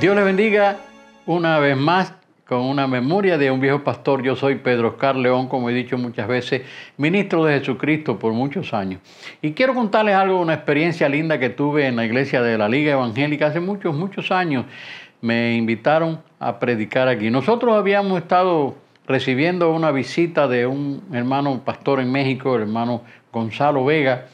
Dios les bendiga una vez más con una memoria de un viejo pastor. Yo soy Pedro Oscar León, como he dicho muchas veces, ministro de Jesucristo por muchos años. Y quiero contarles algo, una experiencia linda que tuve en la iglesia de la Liga Evangélica hace muchos, muchos años. Me invitaron a predicar aquí. Nosotros habíamos estado recibiendo una visita de un hermano pastor en México, el hermano Gonzalo Vega,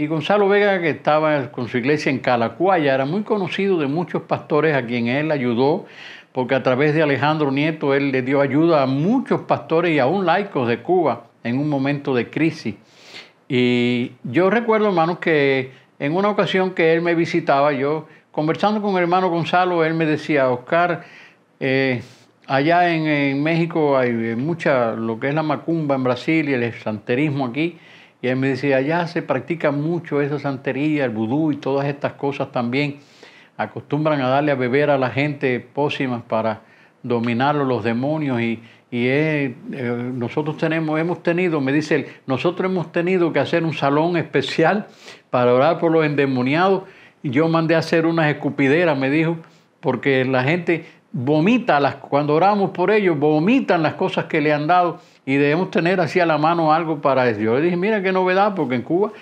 y Gonzalo Vega, que estaba con su iglesia en Calacuaya, era muy conocido de muchos pastores a quien él ayudó, porque a través de Alejandro Nieto él le dio ayuda a muchos pastores y aún laicos de Cuba en un momento de crisis. Y yo recuerdo, hermanos, que en una ocasión que él me visitaba, yo conversando con el hermano Gonzalo, él me decía, Oscar, eh, allá en, México hay eh, mucha, lo que es la macumba en Brasil y el santerismo aquí, y él me decía, allá se practica mucho esa santería, el vudú y todas estas cosas también. Acostumbran a darle a beber a la gente pócimas para dominarlo los demonios y, eh, nosotros tenemos, hemos tenido, me dice él, nosotros hemos tenido que hacer un salón especial para orar por los endemoniados y yo mandé a hacer unas escupideras, me dijo, porque la gente vomita, las, cuando oramos por ellos, vomitan las cosas que le han dado y debemos tener así a la mano algo para eso. Yo le dije, mira qué novedad, porque en Cuba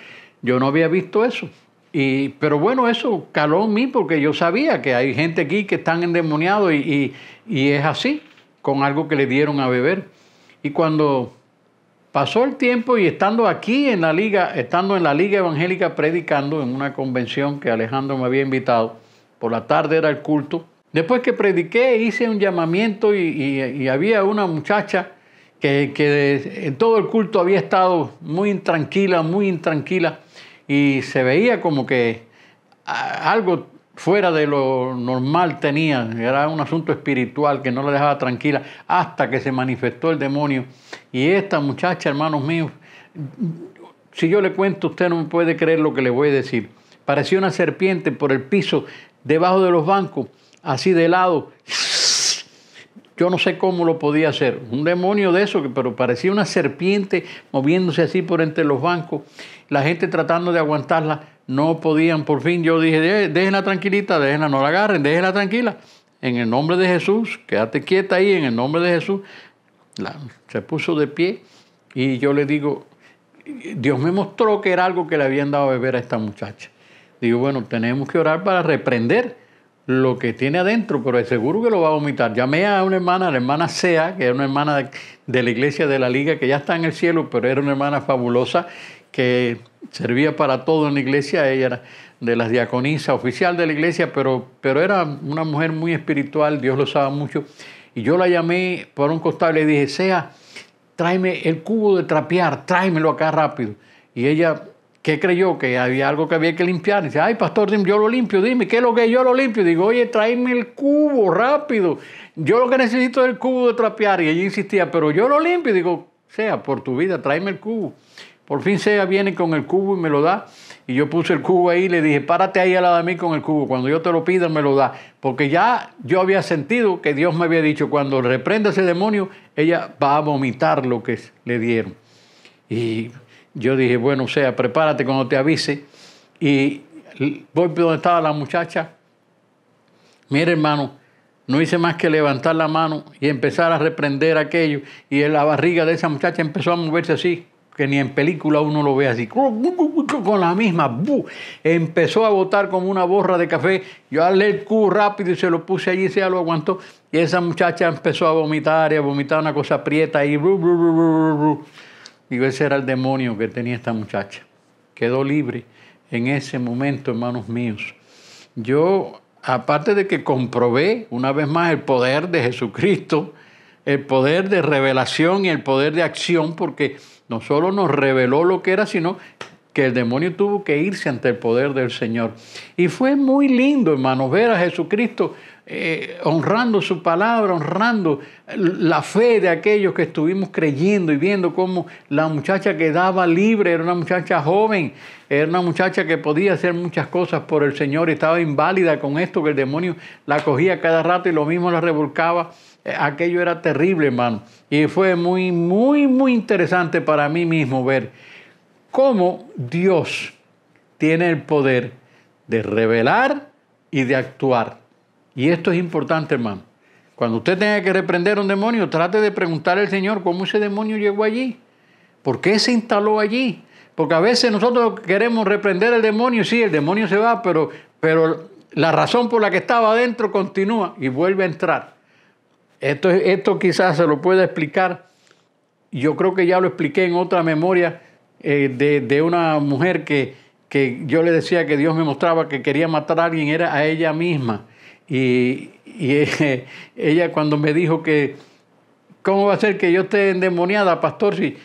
yo no había visto eso. Y, pero bueno, eso caló en mí porque yo sabía que hay gente aquí que están endemoniados y, y, es así, con algo que le dieron a beber. Y cuando pasó el tiempo y estando aquí en la liga, estando en la liga evangélica predicando en una convención que Alejandro me había invitado, por la tarde era el culto. Después que prediqué hice un llamamiento y había una muchacha que, en todo el culto había estado muy intranquila, muy intranquila, y se veía como que algo fuera de lo normal tenía, era un asunto espiritual que no la dejaba tranquila hasta que se manifestó el demonio. Y esta muchacha, hermanos míos, si yo le cuento, usted no puede creer lo que le voy a decir. pareció una serpiente por el piso, debajo de los bancos, así de lado, yo no sé cómo lo podía hacer. Un demonio de eso, pero parecía una serpiente moviéndose así por entre los bancos. La gente tratando de aguantarla. No podían. Por fin yo dije, eh, déjenla tranquilita, déjenla, no la agarren, déjenla tranquila. En el nombre de Jesús, quédate quieta ahí, en el nombre de Jesús. se puso de pie y yo le digo, Dios me mostró que era algo que le habían dado a beber a esta muchacha. Digo, bueno, tenemos que orar para reprender lo que tiene adentro, pero seguro que lo va a vomitar. Llamé a una hermana, la hermana Sea, que era una hermana de, la iglesia de la liga, que ya está en el cielo, pero era una hermana fabulosa, que servía para todo en la iglesia, ella era de las diaconisas, oficial de la iglesia, pero, pero era una mujer muy espiritual, Dios lo sabe mucho. Y yo la llamé por un costado y le dije, Sea, tráeme el cubo de trapear, tráemelo acá rápido. Y ella que creyó que había algo que había que limpiar. Dice, ay, pastor, yo lo limpio, dime, ¿qué es lo que yo lo limpio? Digo, oye, tráeme el cubo rápido. Yo lo que necesito es el cubo de trapear. Y ella insistía, pero yo lo limpio. Digo, sea, por tu vida, tráeme el cubo. Por fin sea viene con el cubo y me lo da. Y yo puse el cubo ahí y le dije, párate ahí al lado de mí con el cubo. Cuando yo te lo pida, me lo da. Porque ya yo había sentido que Dios me había dicho, cuando reprenda ese demonio, ella va a vomitar lo que le dieron. Y yo dije, bueno, o sea, prepárate cuando te avise. Y voy donde estaba la muchacha. Mira, hermano, no hice más que levantar la mano y empezar a reprender aquello. Y la barriga de esa muchacha empezó a moverse así, que ni en película uno lo ve así, con la misma. Empezó a botar como una borra de café. Yo le el Q rápido y se lo puse allí, se lo aguantó. Y esa muchacha empezó a vomitar y a vomitar una cosa aprieta y... ¡bu, Digo, ese era el demonio que tenía esta muchacha. Quedó libre en ese momento, hermanos míos. Yo, aparte de que comprobé una vez más el poder de Jesucristo, el poder de revelación y el poder de acción, porque no solo nos reveló lo que era, sino que el demonio tuvo que irse ante el poder del Señor. Y fue muy lindo, hermanos, ver a Jesucristo eh, honrando su palabra, honrando la fe de aquellos que estuvimos creyendo y viendo cómo la muchacha quedaba libre, era una muchacha joven, era una muchacha que podía hacer muchas cosas por el Señor, estaba inválida con esto, que el demonio la cogía cada rato y lo mismo la revolcaba. Eh, aquello era terrible, hermano. Y fue muy, muy, muy interesante para mí mismo ver cómo Dios tiene el poder de revelar y de actuar y esto es importante, hermano. Cuando usted tenga que reprender a un demonio, trate de preguntar al Señor cómo ese demonio llegó allí. ¿Por qué se instaló allí? Porque a veces nosotros queremos reprender al demonio, sí, el demonio se va, pero, pero la razón por la que estaba adentro continúa y vuelve a entrar. Esto, esto quizás se lo pueda explicar. Yo creo que ya lo expliqué en otra memoria eh, de, una mujer que, que yo le decía que Dios me mostraba que quería matar a alguien, era a ella misma. Y, ella cuando me dijo que, ¿cómo va a ser que yo esté endemoniada, pastor, si,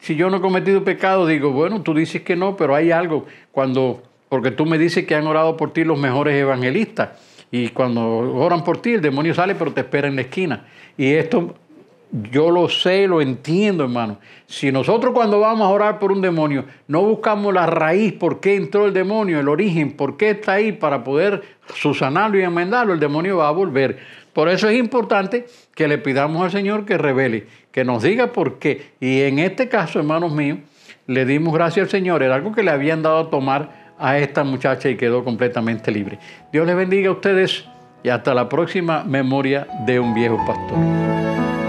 si yo no he cometido pecado? Digo, bueno, tú dices que no, pero hay algo. Cuando, porque tú me dices que han orado por ti los mejores evangelistas. Y cuando oran por ti, el demonio sale, pero te espera en la esquina. Y esto yo lo sé, lo entiendo, hermano. Si nosotros cuando vamos a orar por un demonio, no buscamos la raíz, por qué entró el demonio, el origen, por qué está ahí para poder susanarlo y enmendarlo, el demonio va a volver. Por eso es importante que le pidamos al Señor que revele, que nos diga por qué. Y en este caso, hermanos míos, le dimos gracias al Señor. Era algo que le habían dado a tomar a esta muchacha y quedó completamente libre. Dios les bendiga a ustedes y hasta la próxima memoria de un viejo pastor.